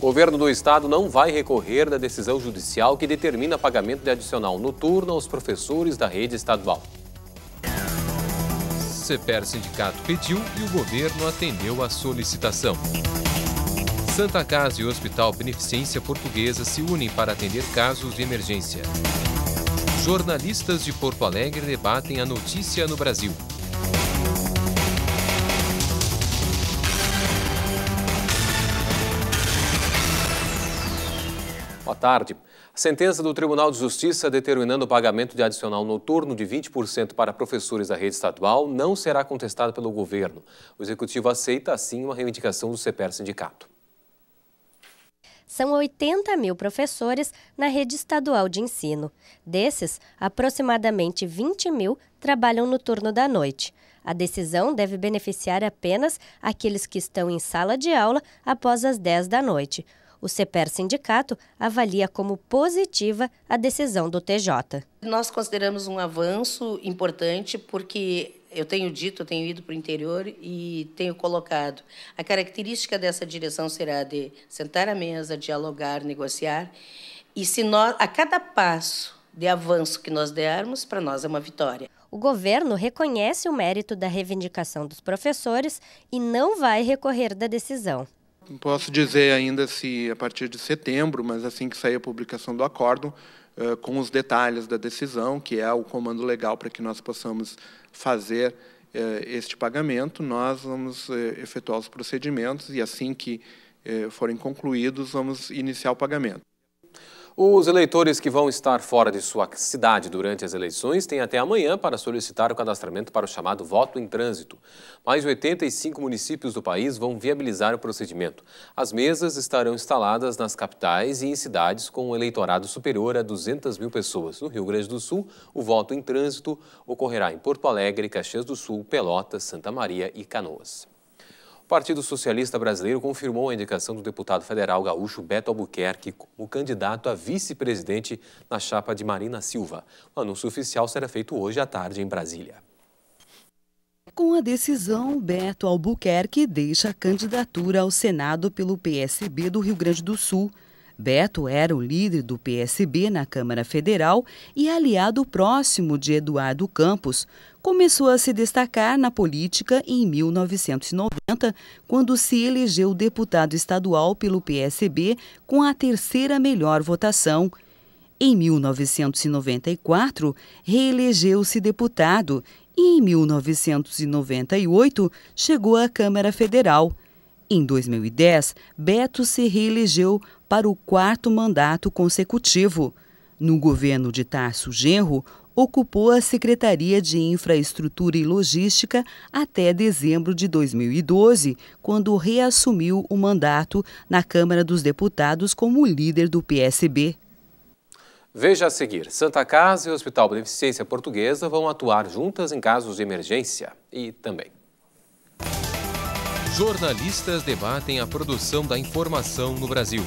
O governo do estado não vai recorrer da decisão judicial que determina pagamento de adicional noturno aos professores da rede estadual. CPER Sindicato pediu e o governo atendeu a solicitação. Santa Casa e Hospital Beneficência Portuguesa se unem para atender casos de emergência. Jornalistas de Porto Alegre debatem a notícia no Brasil. Boa tarde. A sentença do Tribunal de Justiça determinando o pagamento de adicional noturno de 20% para professores da rede estadual não será contestada pelo governo. O executivo aceita, assim, uma reivindicação do CPER Sindicato são 80 mil professores na rede estadual de ensino. Desses, aproximadamente 20 mil trabalham no turno da noite. A decisão deve beneficiar apenas aqueles que estão em sala de aula após as 10 da noite. O CEPER Sindicato avalia como positiva a decisão do TJ. Nós consideramos um avanço importante porque eu tenho dito, eu tenho ido para o interior e tenho colocado. A característica dessa direção será de sentar à mesa, dialogar, negociar. E se nós, a cada passo de avanço que nós dermos, para nós é uma vitória. O governo reconhece o mérito da reivindicação dos professores e não vai recorrer da decisão. Não posso dizer ainda se a partir de setembro, mas assim que sair a publicação do acórdão, eh, com os detalhes da decisão, que é o comando legal para que nós possamos fazer eh, este pagamento, nós vamos eh, efetuar os procedimentos e assim que forem concluídos, vamos iniciar o pagamento. Os eleitores que vão estar fora de sua cidade durante as eleições têm até amanhã para solicitar o cadastramento para o chamado voto em trânsito. Mais de 85 municípios do país vão viabilizar o procedimento. As mesas estarão instaladas nas capitais e em cidades com um eleitorado superior a 200 mil pessoas. No Rio Grande do Sul, o voto em trânsito ocorrerá em Porto Alegre, Caxias do Sul, Pelotas, Santa Maria e Canoas. O Partido Socialista Brasileiro confirmou a indicação do deputado federal gaúcho Beto Albuquerque como candidato a vice-presidente na chapa de Marina Silva. O anúncio oficial será feito hoje à tarde em Brasília. Com a decisão, Beto Albuquerque deixa a candidatura ao Senado pelo PSB do Rio Grande do Sul. Beto era o líder do PSB na Câmara Federal e aliado próximo de Eduardo Campos. Começou a se destacar na política em 1990, quando se elegeu deputado estadual pelo PSB com a terceira melhor votação. Em 1994, reelegeu-se deputado e, em 1998, chegou à Câmara Federal. Em 2010, Beto se reelegeu para o quarto mandato consecutivo. No governo de Tarso Genro, ocupou a Secretaria de Infraestrutura e Logística até dezembro de 2012, quando reassumiu o mandato na Câmara dos Deputados como líder do PSB. Veja a seguir: Santa Casa e Hospital Beneficência Portuguesa vão atuar juntas em casos de emergência e também Jornalistas debatem a produção da informação no Brasil.